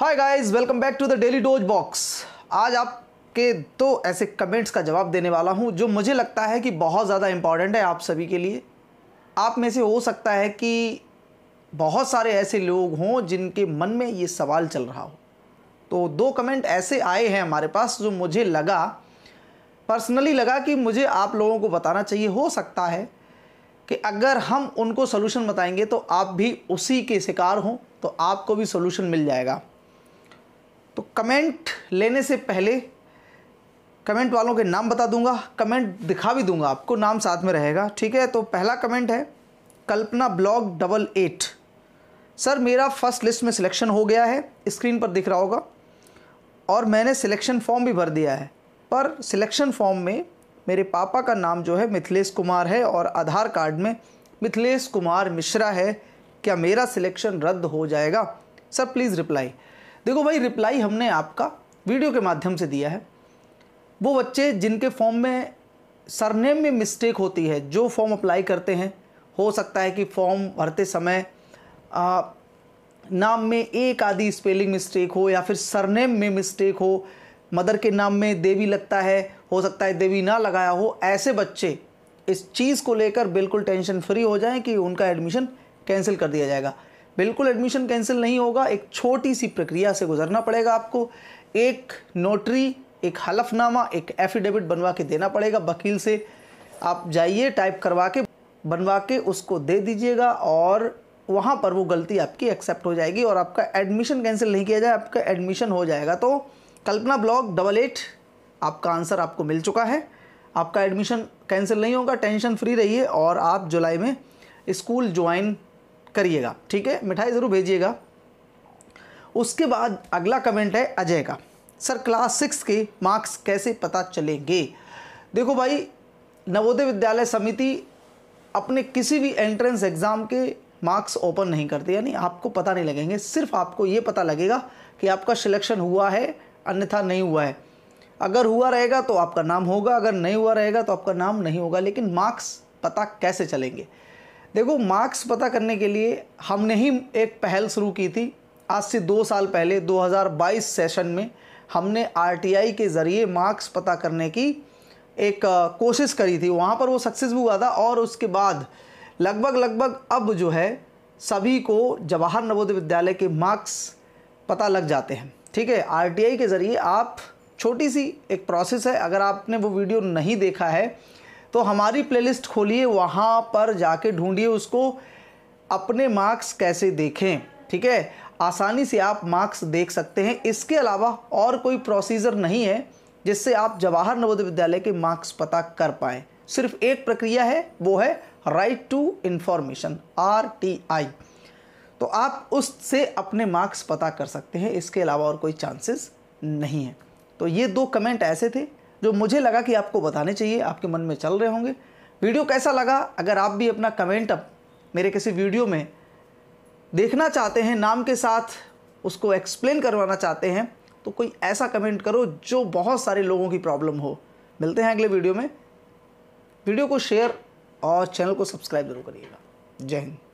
hi guys welcome back to the daily dose box आज आपके दो तो ऐसे कमेंट्स का जवाब देने वाला हूं जो मुझे लगता है कि बहुत ज़्यादा इम्पॉर्टेंट है आप सभी के लिए आप में से हो सकता है कि बहुत सारे ऐसे लोग हों जिनके मन में ये सवाल चल रहा हो तो दो कमेंट ऐसे आए हैं हमारे पास जो मुझे लगा पर्सनली लगा कि मुझे आप लोगों को बताना चाहिए हो सकता है कि अगर हम उनको सोल्यूशन बताएंगे तो आप भी उसी के शिकार हों तो आपको भी सोल्यूशन मिल जाएगा तो कमेंट लेने से पहले कमेंट वालों के नाम बता दूंगा कमेंट दिखा भी दूंगा आपको नाम साथ में रहेगा ठीक है तो पहला कमेंट है Kalpana blog double eight sir मेरा फर्स्ट लिस्ट में सिलेक्शन हो गया है स्क्रीन पर दिख रहा होगा और मैंने सिलेक्शन फॉर्म भी भर दिया है पर सिलेक्शन फॉर्म में मेरे पापा का नाम जो है मिथिलेश कुमार है और आधार कार्ड में मिथिलेश कुमार मिश्रा है क्या मेरा सिलेक्शन रद्द हो जाएगा सर प्लीज़ रिप्लाई देखो भाई रिप्लाई हमने आपका वीडियो के माध्यम से दिया है वो बच्चे जिनके फॉर्म में सरनेम में मिस्टेक होती है जो फॉर्म अप्लाई करते हैं हो सकता है कि फॉर्म भरते समय आ, नाम में एक आधी स्पेलिंग मिस्टेक हो या फिर सरनेम में मिस्टेक हो मदर के नाम में देवी लगता है हो सकता है देवी ना लगाया हो ऐसे बच्चे इस चीज़ को लेकर बिल्कुल टेंशन फ्री हो जाएं कि उनका एडमिशन कैंसिल कर दिया जाएगा बिल्कुल एडमिशन कैंसिल नहीं होगा एक छोटी सी प्रक्रिया से गुजरना पड़ेगा आपको एक नोटरी एक हलफनामा एक एफिडेविट बनवा के देना पड़ेगा वकील से आप जाइए टाइप करवा के बनवा के उसको दे दीजिएगा और वहाँ पर वो गलती आपकी एक्सेप्ट हो जाएगी और आपका एडमिशन कैंसिल नहीं किया जाए आपका एडमिशन हो जाएगा तो कल्पना ब्लॉक डबल एट आपका आंसर आपको मिल चुका है आपका एडमिशन कैंसिल नहीं होगा टेंशन फ्री रहिए और आप जुलाई में स्कूल ज्वाइन करिएगा ठीक है मिठाई ज़रूर भेजिएगा उसके बाद अगला कमेंट है अजय का सर क्लास सिक्स के मार्क्स कैसे पता चलेंगे देखो भाई नवोदय विद्यालय समिति अपने किसी भी एंट्रेंस एग्ज़ाम के मार्क्स ओपन नहीं करते यानी आपको पता नहीं लगेंगे सिर्फ आपको ये पता लगेगा कि आपका सिलेक्शन हुआ है अन्यथा नहीं हुआ है अगर हुआ रहेगा तो आपका नाम होगा अगर नहीं हुआ रहेगा तो आपका नाम नहीं होगा लेकिन मार्क्स पता कैसे चलेंगे देखो मार्क्स पता करने के लिए हमने ही एक पहल शुरू की थी आज से दो साल पहले 2022 सेशन में हमने आरटीआई के ज़रिए मार्क्स पता करने की एक कोशिश करी थी वहाँ पर वो सक्सेस भी हुआ था और उसके बाद लगभग लगभग अब जो है सभी को जवाहर नवोदय विद्यालय के मार्क्स पता लग जाते हैं ठीक है आरटीआई के ज़रिए आप छोटी सी एक प्रोसेस है अगर आपने वो वीडियो नहीं देखा है तो हमारी प्लेलिस्ट खोलिए वहाँ पर जाके ढूंढिए उसको अपने मार्क्स कैसे देखें ठीक है आसानी से आप मार्क्स देख सकते हैं इसके अलावा और कोई प्रोसीजर नहीं है जिससे आप जवाहर नवोदय विद्यालय के मार्क्स पता कर पाएँ सिर्फ एक प्रक्रिया है वो है right to information R T I तो आप उससे अपने मार्क्स पता कर सकते हैं इसके अलावा और कोई चांसेस नहीं है तो ये दो कमेंट ऐसे थे जो मुझे लगा कि आपको बताने चाहिए आपके मन में चल रहे होंगे वीडियो कैसा लगा अगर आप भी अपना कमेंट अब मेरे किसी वीडियो में देखना चाहते हैं नाम के साथ उसको एक्सप्लेन करवाना चाहते हैं तो कोई ऐसा कमेंट करो जो बहुत सारे लोगों की प्रॉब्लम हो मिलते हैं अगले वीडियो में वीडियो को शेयर और चैनल को सब्सक्राइब जरूर करिएगा जय हिंद